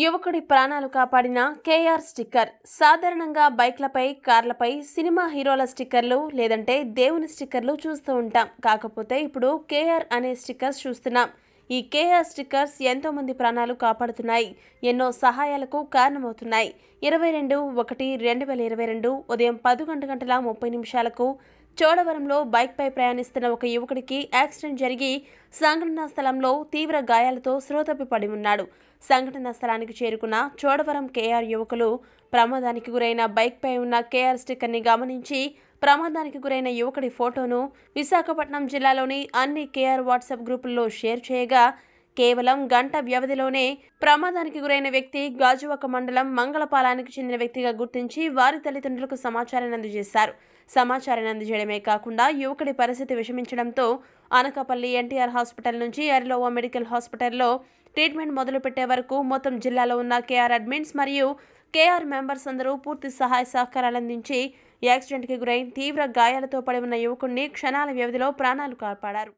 యువకుడి ప్రాణాలు కాపాడిన కేఆర్ స్టిక్కర్ సాధారణంగా బైక్లపై కార్లపై సినిమా హీరోల స్టిక్కర్లు లేదంటే దేవుని స్టిక్కర్లు చూస్తూ ఉంటాం కాకపోతే ఇప్పుడు కేఆర్ అనే స్టిక్కర్స్ చూస్తున్నాం ఈ కేఆర్ స్టిక్కర్స్ ఎంతోమంది ప్రాణాలు కాపాడుతున్నాయి ఎన్నో సహాయాలకు కారణమవుతున్నాయి ఇరవై రెండు ఒకటి రెండు వేల ఇరవై రెండు ఉదయం పదకొండు గంటల ముప్పై నిమిషాలకు చోడవరంలో బైక్పై ప్రయాణిస్తున్న ఒక యువకుడికి యాక్సిడెంట్ జరిగి సంఘటనా స్థలంలో తీవ్ర గాయాలతో శ్రోతపి పడి ఉన్నాడు సంఘటనా స్థలానికి చేరుకున్న చోడవరం కేఆర్ యువకులు ప్రమాదానికి గురైన బైక్పై ఉన్న కేఆర్ స్టిక్కర్ని గమనించి ప్రమాదానికి గురైన యువకుడి ఫోటోను విశాఖపట్నం జిల్లాలోని అన్ని కేఆర్ వాట్సాప్ గ్రూపుల్లో షేర్ చేయగా కేవలం గంట వ్యవధిలోనే ప్రమాదానికి గురైన వ్యక్తి గాజువాక మండలం మంగళపాలానికి చెందిన వ్యక్తిగా గుర్తించి వారి తల్లిదండ్రులకు సమాచారాన్ని అందజేశారు సమాచారాన్ని అందజేయడమే కాకుండా యువకుడి పరిస్థితి విషమించడంతో అనకాపల్లి ఎన్టీఆర్ హాస్పిటల్ నుంచి ఎర్లోవా మెడికల్ హాస్పిటల్లో ట్రీట్మెంట్ మొదలుపెట్టే వరకు మొత్తం జిల్లాలో ఉన్న కేఆర్ అడ్మిన్స్ మరియు కేఆర్ మెంబర్స్ అందరూ పూర్తి సహాయ సహకారాలు అందించి యాక్సిడెంట్కి గురై తీవ్ర గాయాలతో పడి ఉన్న యువకుడిని క్షణాల వ్యవధిలో ప్రాణాలు కాపాడారు